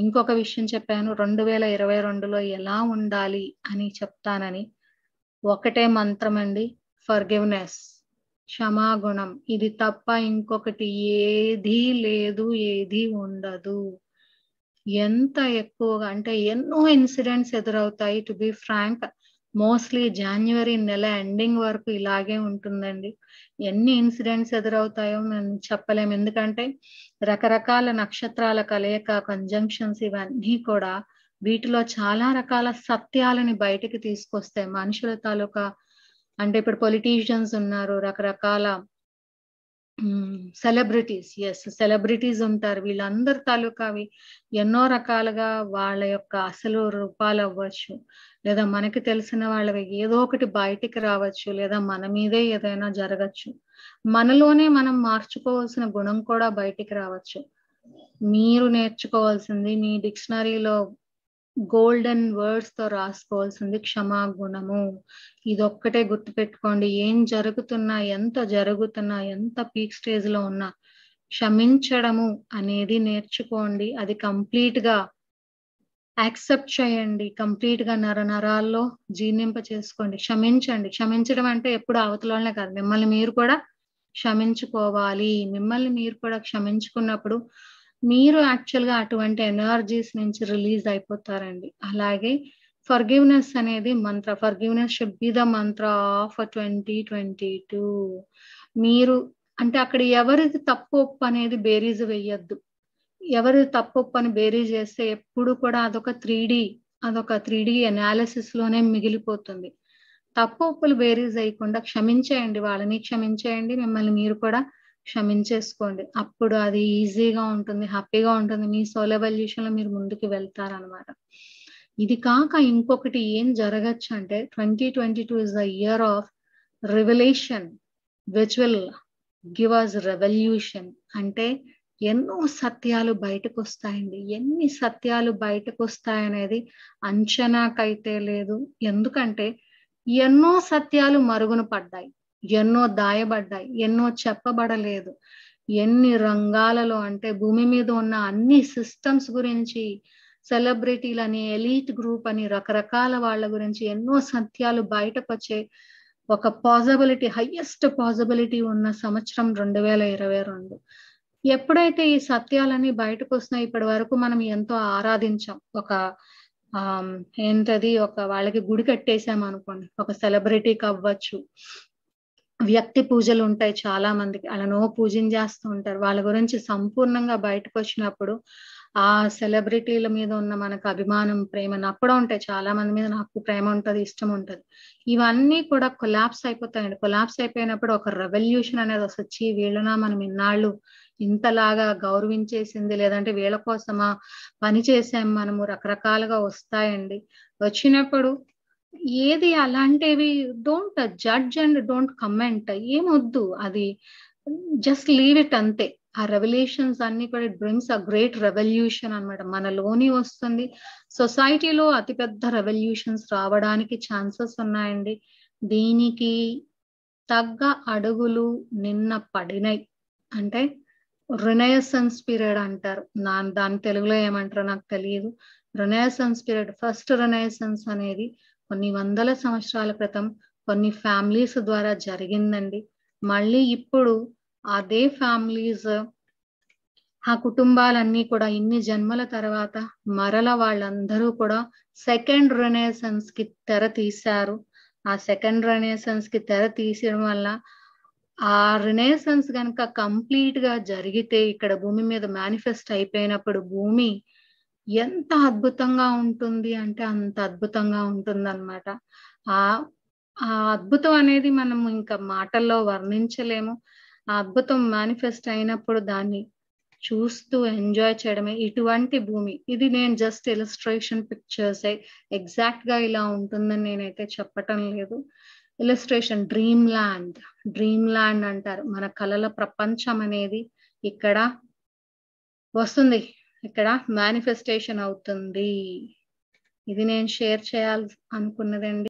ఇంకొక విషయం చెప్పాను రెండు వేల ఇరవై రెండులో ఎలా ఉండాలి అని చెప్తానని ఒకటే మంత్రం అండి ఫర్గివ్నెస్ క్షమాగుణం ఇది తప్ప ఇంకొకటి ఏది లేదు ఏది ఉండదు ఎంత ఎక్కువగా అంటే ఎన్నో ఇన్సిడెంట్స్ ఎదురవుతాయి టు బి ఫ్రాంక్ మోస్ట్లీ జనవరి నెల ఎండింగ్ వరకు ఇలాగే ఉంటుందండి ఎన్ని ఇన్సిడెంట్స్ ఎదురవుతాయో మేము చెప్పలేము ఎందుకంటే రకరకాల నక్షత్రాల కలయిక కంజంక్షన్స్ ఇవన్నీ కూడా వీటిలో చాలా రకాల సత్యాలని బయటకి తీసుకొస్తాయి మనుషుల తాలూకా అంటే ఇప్పుడు పొలిటీషియన్స్ ఉన్నారు రకరకాల సెలబ్రిటీస్ ఎస్ సెలబ్రిటీస్ ఉంటారు వీళ్ళందరి తాలూకా అవి ఎన్నో రకాలుగా వాళ్ళ యొక్క అసలు రూపాలు అవ్వచ్చు లేదా మనకి తెలిసిన వాళ్ళవి ఏదో ఒకటి బయటికి రావచ్చు లేదా మన మీదే ఏదైనా జరగచ్చు మనలోనే మనం మార్చుకోవాల్సిన గుణం కూడా బయటికి రావచ్చు మీరు నేర్చుకోవాల్సింది మీ డిక్షనరీలో గోల్డెన్ వర్డ్స్ తో రాసుకోవాల్సింది క్షమాగుణము ఇదొక్కటే పెట్టుకోండి ఏం జరుగుతున్నా ఎంత జరుగుతున్నా ఎంత పీక్ స్టేజ్ లో ఉన్నా క్షమించడము అనేది నేర్చుకోండి అది కంప్లీట్ గా యాక్సెప్ట్ చేయండి కంప్లీట్ గా నర నరాల్లో జీర్ణింప చేసుకోండి క్షమించండి క్షమించడం అంటే ఎప్పుడు అవతలనే కాదు మిమ్మల్ని మీరు కూడా క్షమించుకోవాలి మిమ్మల్ని మీరు కూడా క్షమించుకున్నప్పుడు మీరు యాక్చువల్గా అటువంటి ఎనర్జీస్ నుంచి రిలీజ్ అయిపోతారండి అలాగే ఫర్గివ్నెస్ అనేది మంత్ర forgiveness should be the mantra of twenty twenty two మీరు అంటే అక్కడ ఎవరిది తప్పు ఒప్పు అనేది బేరీజ్ వేయద్దు ఎవరిది తప్పు ఒప్పు అని బేరీజ్ చేస్తే ఎప్పుడు కూడా అదొక త్రీ డి అదొక త్రీ డి అనాలిసిస్ లోనే మిగిలిపోతుంది తప్పు ఒప్పులు బేరీజ్ అయ్యకుండా క్షమించేయండి వాళ్ళని క్షమించేయండి మిమ్మల్ని మీరు కూడా క్షమించేసుకోండి అప్పుడు అది ఈజీగా ఉంటుంది హ్యాపీగా ఉంటుంది మీ సోలబల్యూషన్లో మీరు ముందుకు వెళ్తారనమాట ఇది కాక ఇంకొకటి ఏం జరగచ్చు అంటే twenty twenty two is the year of revolution which will give us revolution అంటే ఎన్నో సత్యాలు బయటకు వస్తాయండి ఎన్ని సత్యాలు బయటకు వస్తాయనేది అంచనాకైతే లేదు ఎందుకంటే ఎన్నో సత్యాలు మరుగున పడ్డాయి ఎన్నో దాయబడ్డాయి ఎన్నో చెప్పబడలేదు ఎన్ని రంగాలలో అంటే భూమి మీద ఉన్న అన్ని సిస్టమ్స్ గురించి అని ఎలీట్ గ్రూప్ అని రకరకాల వాళ్ళ గురించి ఎన్నో సత్యాలు బయటకు వచ్చే ఒక పాసిబిలిటీ హయ్యెస్ట్ పాసిబిలిటీ ఉన్న సంవత్సరం రెండు వేల ఇరవై రెండు ఎప్పుడైతే ఈ సత్యాలన్నీ బయటకు వస్తున్నాయి ఇప్పటి వరకు మనం ఎంతో ఆరాధించాం ఒక ఏంటది ఒక వాళ్ళకి గుడి కట్టేసాం అనుకోండి ఒక సెలబ్రిటీకి అవ్వచ్చు వ్యక్తి పూజలు ఉంటాయి చాలా మందికి అలానో చేస్తూ ఉంటారు వాళ్ళ గురించి సంపూర్ణంగా బయటకు వచ్చినప్పుడు ఆ సెలబ్రిటీల మీద ఉన్న మనకు అభిమానం ప్రేమ నప్పుడు ఉంటాయి చాలా మంది మీద నాకు ప్రేమ ఉంటుంది ఇష్టం ఉంటుంది ఇవన్నీ కూడా కొలాప్స్ అయిపోతాయండి కొలాప్స్ అయిపోయినప్పుడు ఒక రెవల్యూషన్ అనేది వచ్చి వీళ్ళనా మనం ఇన్నాళ్ళు ఇంతలాగా గౌరవించేసింది లేదంటే వీళ్ళ కోసమా పని చేసాం మనము రకరకాలుగా వస్తాయండి వచ్చినప్పుడు ఏది అలాంటివి don't judge and don't comment ఏమొద్దు అది జస్ట్ లీవ్ ఇట్ అంతే ఆ రెవల్యూషన్స్ అన్ని కూడా it brings a great revolution అనమాట మనలోని వస్తుంది సొసైటీలో అతిపెద్ద రెవల్యూషన్స్ రావడానికి ఛాన్సెస్ ఉన్నాయండి దీనికి తగ్గ అడుగులు నిన్న పడినాయి అంటే రినయసన్స్ పీరియడ్ అంటారు దాని తెలుగులో ఏమంటారో నాకు తెలియదు రినయసన్స్ పీరియడ్ ఫస్ట్ రినయసన్స్ అనేది కొన్ని వందల సంవత్సరాల క్రితం కొన్ని ఫ్యామిలీస్ ద్వారా జరిగిందండి మళ్ళీ ఇప్పుడు అదే ఫ్యామిలీస్ ఆ కుటుంబాలన్నీ కూడా ఇన్ని జన్మల తర్వాత మరల వాళ్ళందరూ కూడా సెకండ్ రెనేసన్స్ కి తెర తీశారు ఆ సెకండ్ రెనేసన్స్ కి తెర తీసడం వల్ల ఆ రినేసన్స్ కనుక కంప్లీట్ గా జరిగితే ఇక్కడ భూమి మీద మేనిఫెస్ట్ అయిపోయినప్పుడు భూమి ఎంత అద్భుతంగా ఉంటుంది అంటే అంత అద్భుతంగా ఉంటుందన్నమాట ఆ ఆ అద్భుతం అనేది మనము ఇంకా మాటల్లో వర్ణించలేము ఆ అద్భుతం మేనిఫెస్ట్ అయినప్పుడు దాన్ని చూస్తూ ఎంజాయ్ చేయడమే ఇటువంటి భూమి ఇది నేను జస్ట్ ఇలస్ట్రేషన్ పిక్చర్స్ ఎగ్జాక్ట్ గా ఇలా ఉంటుందని నేనైతే చెప్పటం లేదు illustration dream land dream land అంటారు మన కళల ప్రపంచం అనేది ఇక్కడ వస్తుంది ఇక్కడ మేనిఫెస్టేషన్ అవుతుంది ఇది నేను షేర్ చేయాలి అనుకున్నదండి